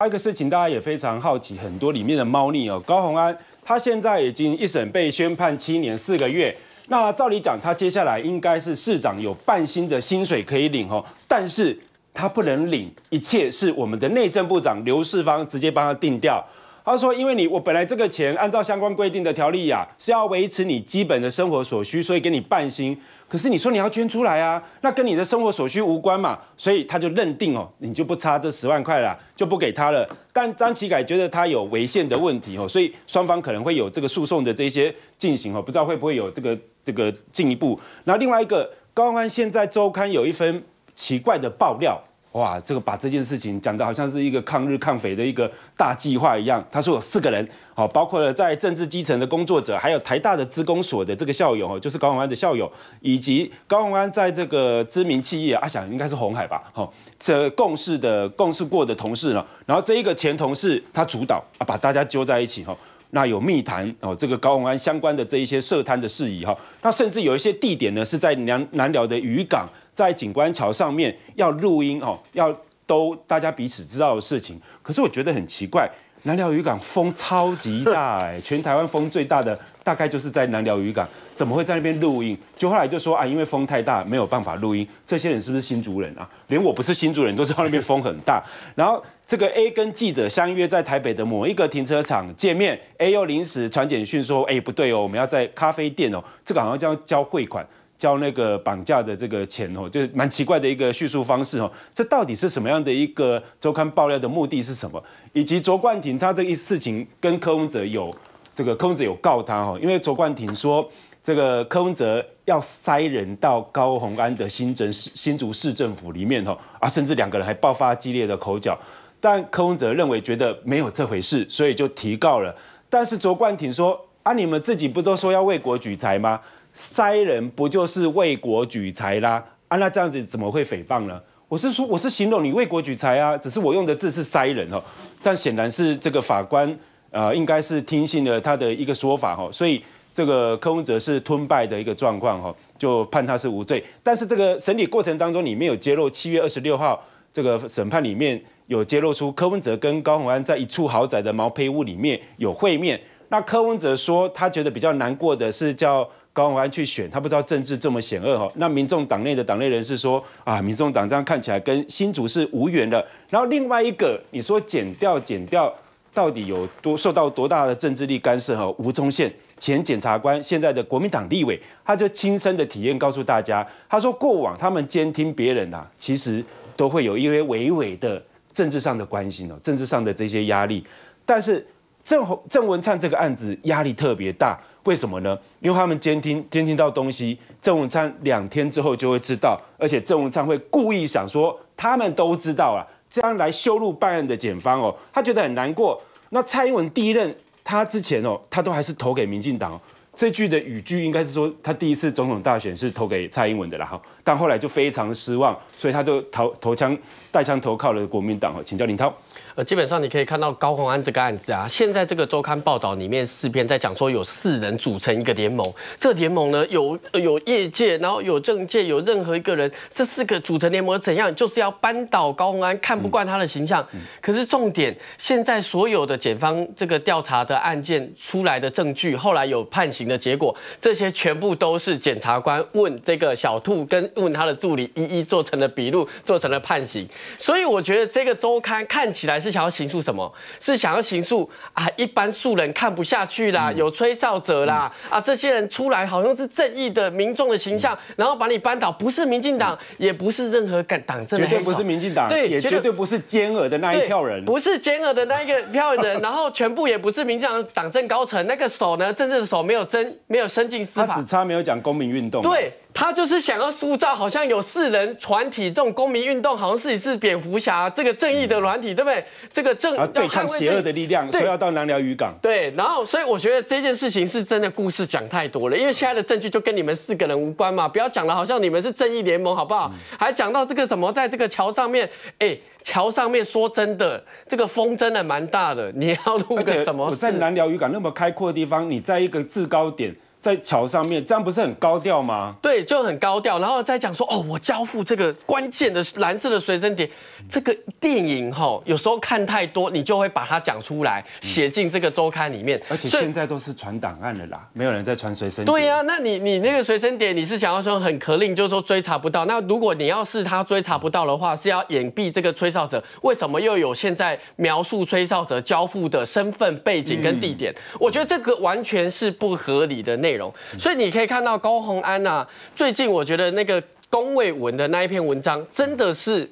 还有一个事情，大家也非常好奇，很多里面的猫腻哦。高鸿安他现在已经一审被宣判七年四个月，那照理讲，他接下来应该是市长有半薪的薪水可以领哦，但是他不能领，一切是我们的内政部长刘世芳直接帮他定掉。他说，因为你我本来这个钱按照相关规定的条例呀，是要维持你基本的生活所需，所以给你半薪。可是你说你要捐出来啊，那跟你的生活所需无关嘛，所以他就认定哦，你就不差这十万块了，就不给他了。但张启改觉得他有违宪的问题哦，所以双方可能会有这个诉讼的这些进行哦，不知道会不会有这个这个进一步。那另外一个，高安现在周刊有一份奇怪的爆料。哇，这个把这件事情讲得好像是一个抗日抗匪的一个大计划一样。他说有四个人，好，包括了在政治基层的工作者，还有台大的资工所的这个校友哦，就是高鸿安的校友，以及高鸿安在这个知名企业啊，想应该是红海吧，好，这共事的共事过的同事呢，然后这一个前同事他主导啊，把大家揪在一起哈，那有密谈哦，这个高鸿安相关的这一些涉贪的事宜哈，那甚至有一些地点呢是在南南寮的渔港。在景观桥上面要录音哦，要都大家彼此知道的事情。可是我觉得很奇怪，南寮渔港风超级大哎，全台湾风最大的大概就是在南寮渔港，怎么会在那边录音？就后来就说啊，因为风太大没有办法录音。这些人是不是新竹人啊？连我不是新竹人都知道那边风很大。然后这个 A 跟记者相约在台北的某一个停车场见面，A 又临时传简讯说，哎不对哦，我们要在咖啡店哦，这个好像叫交汇款。交那个绑架的这个钱哦，就蛮奇怪的一个叙述方式哦。这到底是什么样的一个周刊爆料的目的是什么？以及卓冠廷他这一事情跟柯文哲有这个柯文哲有告他哦，因为卓冠廷说这个柯文哲要塞人到高雄安的新竹新竹市政府里面哦啊，甚至两个人还爆发激烈的口角。但柯文哲认为觉得没有这回事，所以就提告了。但是卓冠廷说啊，你们自己不都说要为国举才吗？塞人不就是为国举财啦？啊，那这样子怎么会诽谤呢？我是说，我是形容你为国举财啊，只是我用的字是塞人哦。但显然是这个法官，呃，应该是听信了他的一个说法哈，所以这个柯文哲是吞败的一个状况哈，就判他是无罪。但是这个审理过程当中，里面有揭露七月二十六号这个审判里面有揭露出柯文哲跟高虹安在一处豪宅的毛坯屋里面有会面。那柯文哲说他觉得比较难过的是叫。高宏安去选，他不知道政治这么险恶哈。那民众党内的党内人士说啊，民众党这样看起来跟新主是无缘的。然后另外一个，你说减掉减掉，到底有多受到多大的政治力干涉？哈，吴宗宪前检察官，现在的国民党立委，他就亲身的体验告诉大家，他说过往他们监听别人呐，其实都会有一些微微的政治上的关心哦，政治上的这些压力。但是郑宏郑文灿这个案子压力特别大。为什么呢？因为他们监听监听到东西，郑文灿两天之后就会知道，而且郑文灿会故意想说，他们都知道了，这样来羞辱办案的检方哦，他觉得很难过。那蔡英文第一任他之前哦，他都还是投给民进党。这句的语句应该是说，他第一次总统大选是投给蔡英文的，啦哈。但后来就非常失望，所以他就投投枪，带枪投靠了国民党啊。请教林涛，呃，基本上你可以看到高洪安这个案子啊，现在这个周刊报道里面四篇在讲说有四人组成一个联盟，这联盟呢有有业界，然后有政界，有任何一个人，这四个组成联盟怎样，就是要扳倒高洪安，看不惯他的形象。可是重点，现在所有的检方这个调查的案件出来的证据，后来有判刑的结果，这些全部都是检察官问这个小兔跟。问他的助理，一一做成了笔录，做成了判刑。所以我觉得这个周刊看起来是想要刑诉什么？是想要刑诉啊，一般素人看不下去啦，有吹哨者啦，啊，这些人出来好像是正义的民众的形象，然后把你扳倒，不是民进党，也不是任何党党政，绝对不是民进党，对，也绝对不是尖额的那一票人，不是尖额的那一个票人，然后全部也不是民进党党政高层那个手呢，政治的手没有伸，没有伸进司法，只差没有讲公民运动，对。他就是想要塑造好像有四人团体这种公民运动，好像自己是蝙蝠侠这个正义的软体，对不对？这个正对抗邪恶的力量，所以要到南寮渔港。对，然后所以我觉得这件事情是真的故事讲太多了，因为现在的证据就跟你们四个人无关嘛，不要讲了，好像你们是正义联盟，好不好？还讲到这个什么，在这个桥上面，哎，桥上面说真的，这个风真的蛮大的，你要弄个什么？我在南寮渔港那么开阔的地方，你在一个制高点。在桥上面，这样不是很高调吗？对，就很高调。然后再讲说，哦，我交付这个关键的蓝色的随身碟。这个电影吼，有时候看太多，你就会把它讲出来，写进这个周刊里面。而且现在都是传档案的啦，没有人在传随身碟。对啊，那你你那个随身碟，你是想要说很可令，就是说追查不到。那如果你要是他追查不到的话，是要掩蔽这个追哨者。为什么又有现在描述追哨者交付的身份背景跟地点？我觉得这个完全是不合理的那。内容，所以你可以看到高宏安啊，最近我觉得那个龚卫文的那一篇文章真的是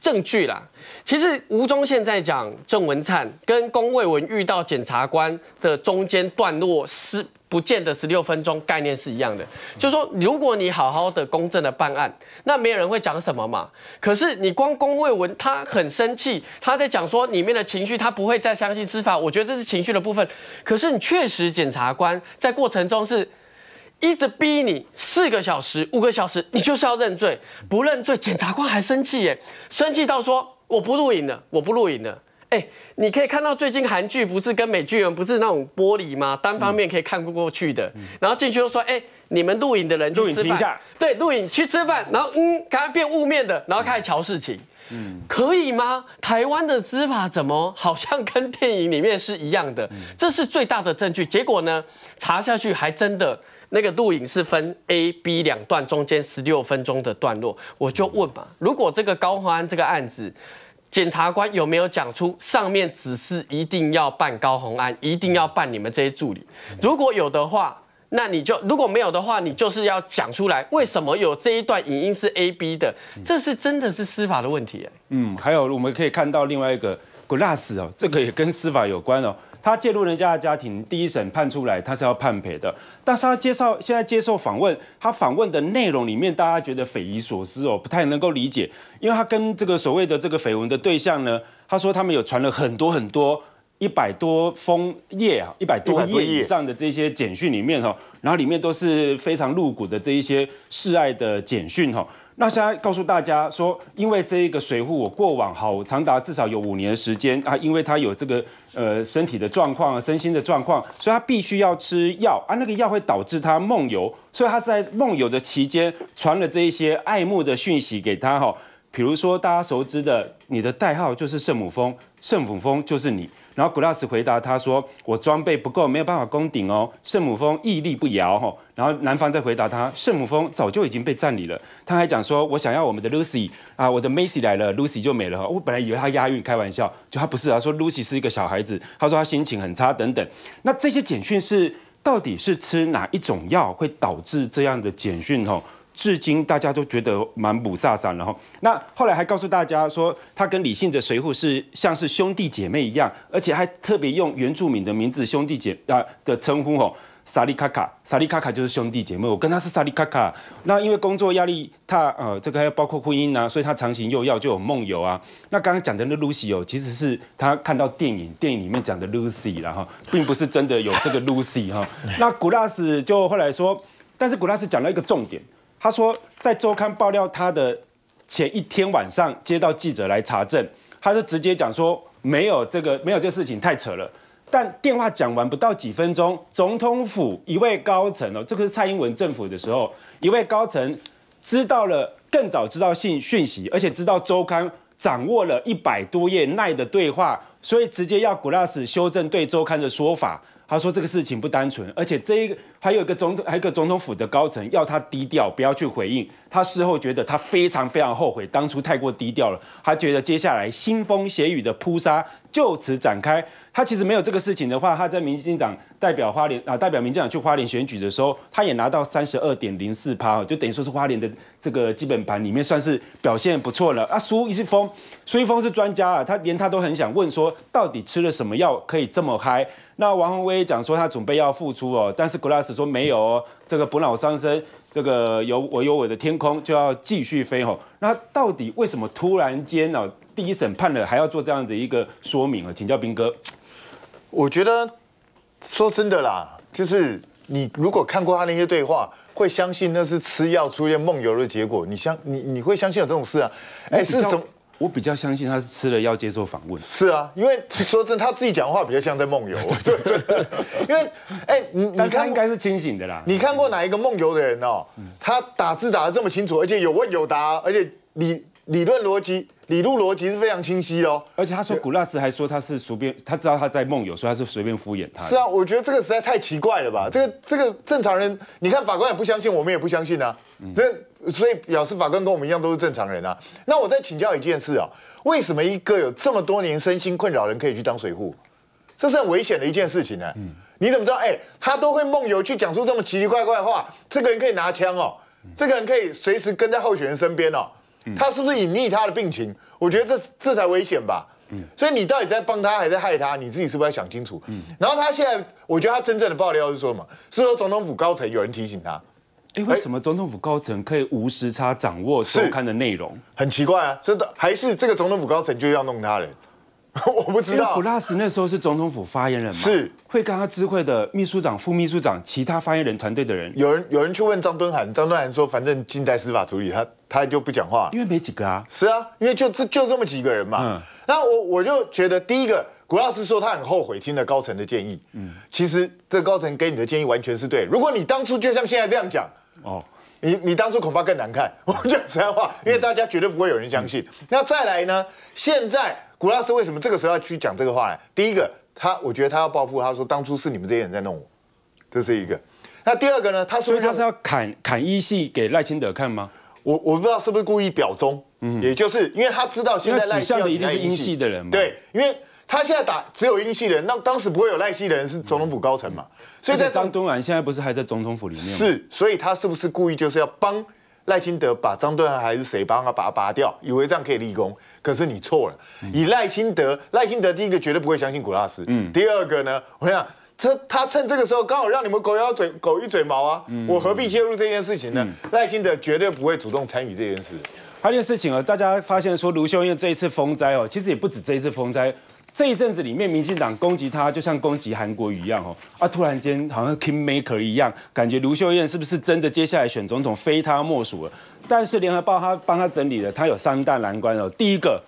证据啦。其实吴宗宪在讲郑文灿跟龚卫文遇到检察官的中间段落是。不见得十六分钟概念是一样的，就是说如果你好好的公正的办案，那没有人会讲什么嘛。可是你光公会文，他很生气，他在讲说里面的情绪，他不会再相信司法。我觉得这是情绪的部分。可是你确实检察官在过程中是一直逼你四个小时、五个小时，你就是要认罪，不认罪，检察官还生气耶，生气到说我不录影了，我不录影了。哎，你可以看到最近韩剧不是跟美剧人不是那种玻璃吗？单方面可以看过去的，然后进去又说：“哎，你们录影的人去吃饭，下。”对，录影去吃饭，然后嗯，刚刚变雾面的，然后开始瞧事情。嗯，可以吗？台湾的司法怎么好像跟电影里面是一样的？这是最大的证据。结果呢，查下去还真的那个录影是分 A、B 两段，中间十六分钟的段落。我就问嘛，如果这个高华安这个案子。检察官有没有讲出上面指示一定要办高红安，一定要办你们这些助理？如果有的话，那你就；如果没有的话，你就是要讲出来，为什么有这一段影音是 A B 的？这是真的是司法的问题。嗯，还有我们可以看到另外一个 Glass 哦，这个也跟司法有关哦。他介入人家的家庭，第一审判出来，他是要判赔的。但是他介绍现在接受访问，他访问的内容里面，大家觉得匪夷所思哦，不太能够理解。因为他跟这个所谓的这个绯闻的对象呢，他说他们有传了很多很多，一百多封页啊，一百多页以上的这些简讯里面哈，然后里面都是非常露骨的这一些示爱的简讯哈。那现在告诉大家说，因为这个水户，我过往好长达至少有五年的时间啊，因为他有这个呃身体的状况啊，身心的状况，所以他必须要吃药啊。那个药会导致他梦游，所以他在梦游的期间传了这一些爱慕的讯息给他哈。比如说大家熟知的，你的代号就是圣母风，圣母风就是你。然后古拉斯回答他说：“我装备不够，没有办法攻顶哦。圣母峰屹立不摇哈。”然后男方再回答他：“圣母峰早就已经被占领了。”他还讲说：“我想要我们的 Lucy 啊，我的 Macy 来了，Lucy 就没了。”我本来以为他押韵开玩笑，就他不是，他说 Lucy 是一个小孩子，他说他心情很差等等。那这些简讯是到底是吃哪一种药会导致这样的简讯哈？至今大家都觉得蛮不飒爽然后那后来还告诉大家说，他跟李信的随扈是像是兄弟姐妹一样，而且还特别用原住民的名字兄弟姐啊的称呼哦，萨利卡卡，萨利卡卡就是兄弟姐妹，我跟他是萨利卡卡。那因为工作压力他呃这个还包括婚姻呐，所以他常行又要就有梦游啊。那刚刚讲的那 Lucy 哦，其实是他看到电影电影里面讲的 Lucy 了哈，并不是真的有这个 Lucy 哈。那古拉斯就后来说，但是古拉斯讲到一个重点。他说，在周刊爆料他的前一天晚上，接到记者来查证，他就直接讲说没有这个，没有这事情，太扯了。但电话讲完不到几分钟，总统府一位高层哦，这个是蔡英文政府的时候一位高层，知道了更早知道信讯息，而且知道周刊掌握了一百多页奈的对话，所以直接要古拉斯修正对周刊的说法。他说这个事情不单纯，而且这一个还有个总统，还有个总统府的高层要他低调，不要去回应。他事后觉得他非常非常后悔，当初太过低调了。他觉得接下来腥风血雨的扑杀就此展开。他其实没有这个事情的话，他在民进党代表花莲啊，代表民进党去花莲选举的时候，他也拿到三十二点零四趴，就等于说是花莲的这个基本盘里面算是表现不错了。啊，苏一峰，苏一峰是专家啊，他连他都很想问说，到底吃了什么药可以这么嗨？那王宏威讲说他准备要复出哦，但是 Glass 说没有哦，这个补脑伤身，这个有我有我的天空就要继续飞哦。那到底为什么突然间哦，第一审判了还要做这样的一个说明啊？请教兵哥，我觉得说真的啦，就是你如果看过他那些对话，会相信那是吃药出现梦游的结果。你相你你会相信有这种事啊？哎，是什么？我比较相信他是吃了药接受访问。是啊，因为说真，他自己讲话比较像在梦游。对 对。因为，哎，你你看，应该是清醒的啦。你看过哪一个梦游的人哦？他打字打的这么清楚，而且有问有答，而且你。理论逻辑，理路逻辑是非常清晰哦。而且他说古拉斯还说他是随便，他知道他在梦游，所以他是随便敷衍他。是啊，我觉得这个实在太奇怪了吧？这个这个正常人，你看法官也不相信，我们也不相信啊。这所以表示法官跟我们一样都是正常人啊。那我再请教一件事哦，为什么一个有这么多年身心困扰人可以去当水户？这是很危险的一件事情呢。你怎么知道？哎，他都会梦游去讲出这么奇奇怪怪的话。这个人可以拿枪哦，这个人可以随时跟在候选人身边哦。他是不是隐匿他的病情？我觉得这这才危险吧。嗯，所以你到底在帮他还是害他？你自己是不是要想清楚？嗯，然后他现在，我觉得他真正的爆料是说什么？是说总统府高层有人提醒他，哎，为什么总统府高层可以无时差掌握周刊的内容？很奇怪啊，真的还是这个总统府高层就要弄他人？我不知道，古拉斯那时候是总统府发言人吗？是，会跟他知会的秘书长、副秘书长、其他发言人团队的人。有人有人去问张敦涵，张敦涵说：“反正近代司法处理，他他就不讲话。”因为没几个啊。是啊，因为就就就这么几个人嘛。嗯。那我我就觉得，第一个，古拉斯说他很后悔听了高层的建议。嗯。其实这高层给你的建议完全是对。如果你当初就像现在这样讲，哦，你你当初恐怕更难看。我讲实在话，因为大家绝对不会有人相信。那再来呢？现在。古拉斯为什么这个时候要去讲这个话？呢？第一个，他我觉得他要报复，他说当初是你们这些人在弄我，这是一个。那第二个呢？他是他是要砍砍一系给赖清德看吗？我我不知道是不是故意表忠，嗯，也就是因为他知道现在赖清德一定是英系的人嘛。对，因为他现在打只有英系人，那当时不会有赖系的人是总统府高层嘛。所以在张东兰现在不是还在总统府里面吗？是，所以他是不是故意就是要帮？赖清德把张敦还是谁帮他把他拔掉，以为这样可以立功，可是你错了。以赖清德，赖清德第一个绝对不会相信古拉斯，嗯，第二个呢，我想这他趁这个时候刚好让你们狗咬嘴狗一嘴毛啊，我何必介入这件事情呢？赖清德绝对不会主动参与这件事。还一件事情啊，大家发现说卢秀燕这一次风灾哦，其实也不止这一次风灾。这一阵子里面，民进党攻击他，就像攻击韩国瑜一样，哦，啊！突然间好像 k i n g Maker 一样，感觉卢秀燕是不是真的接下来选总统非他莫属了？但是联合报他帮他整理了，他有三大难关哦。第一个，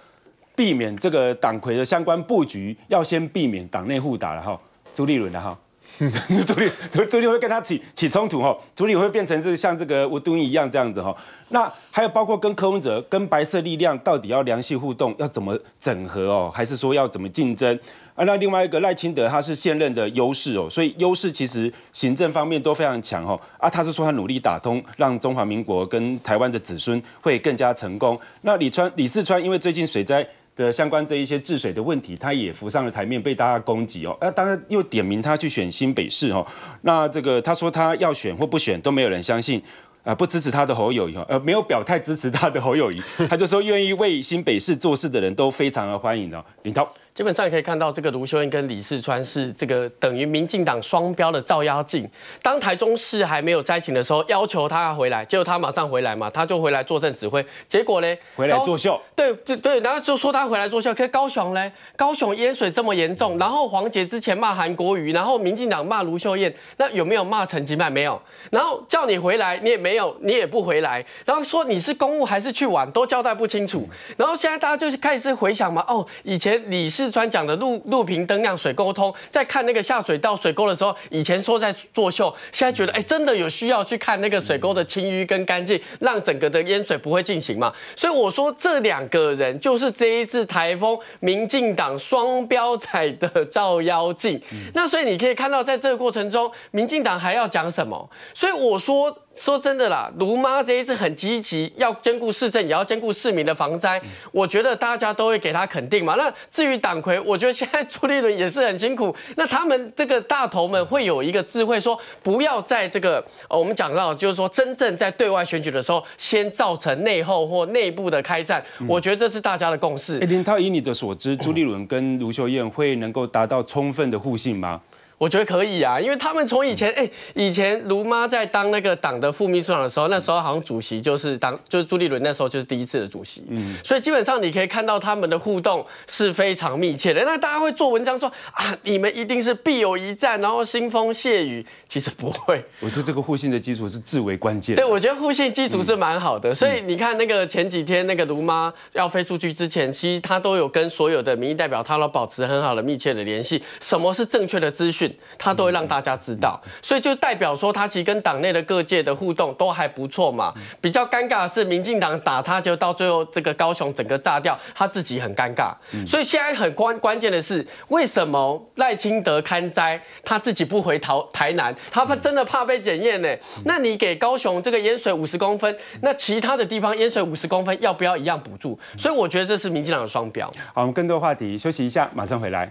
避免这个党魁的相关布局，要先避免党内互打了，哈，朱立伦的哈。嗯，助理，助会跟他起起冲突哈，助理会变成是像这个吴敦义一样这样子哈。那还有包括跟柯文哲、跟白色力量到底要良性互动，要怎么整合哦？还是说要怎么竞争？啊，那另外一个赖清德他是现任的优势哦，所以优势其实行政方面都非常强哈。啊，他是说他努力打通，让中华民国跟台湾的子孙会更加成功。那李川、李四川因为最近水灾。的相关这一些治水的问题，他也浮上了台面，被大家攻击哦。那当然又点名他去选新北市哦。那这个他说他要选或不选都没有人相信，呃，不支持他的侯友谊，呃，没有表态支持他的侯友谊，他就说愿意为新北市做事的人都非常的欢迎哦，林涛。基本上可以看到，这个卢秀燕跟李世川是这个等于民进党双标的照妖镜。当台中市还没有灾情的时候，要求他回来，结果他马上回来嘛，他就回来坐镇指挥。结果呢，回来作秀。对，对，对，然后就说他回来作秀。可高雄呢，高雄淹水这么严重，然后黄杰之前骂韩国瑜，然后民进党骂卢秀燕，那有没有骂陈吉曼？没有。然后叫你回来，你也没有，你也不回来。然后说你是公务还是去玩，都交代不清楚。然后现在大家就是开始回想嘛，哦，以前李世。四川讲的路路平灯亮水沟通，在看那个下水道水沟的时候，以前说在作秀，现在觉得哎，真的有需要去看那个水沟的清淤跟干净，让整个的淹水不会进行嘛。所以我说这两个人就是这一次台风，民进党双标彩的照妖镜。那所以你可以看到，在这个过程中，民进党还要讲什么？所以我说。说真的啦，卢妈这一次很积极，要兼顾市政，也要兼顾市民的防灾。我觉得大家都会给他肯定嘛。那至于党魁，我觉得现在朱立伦也是很辛苦。那他们这个大头们会有一个智慧，说不要在这个我们讲到，就是说真正在对外选举的时候，先造成内耗或内部的开战。我觉得这是大家的共识。林涛，以你的所知，朱立伦跟卢秀燕会能够达到充分的互信吗？我觉得可以啊，因为他们从以前哎，以前卢妈在当那个党的副秘书长的时候，那时候好像主席就是当就是朱立伦，那时候就是第一次的主席，嗯，所以基本上你可以看到他们的互动是非常密切的。那大家会做文章说啊，你们一定是必有一战，然后腥风血雨，其实不会。我觉得这个互信的基础是至为关键。对，我觉得互信基础是蛮好的。所以你看那个前几天那个卢妈要飞出去之前，其实她都有跟所有的民意代表，她都保持很好的密切的联系。什么是正确的资讯？他都会让大家知道，所以就代表说他其实跟党内的各界的互动都还不错嘛。比较尴尬的是，民进党打他就到最后这个高雄整个炸掉，他自己很尴尬。所以现在很关关键的是，为什么赖清德堪灾他自己不回台台南，他怕真的怕被检验呢？那你给高雄这个淹水五十公分，那其他的地方淹水五十公分要不要一样补助？所以我觉得这是民进党的双标。好，我们更多话题休息一下，马上回来。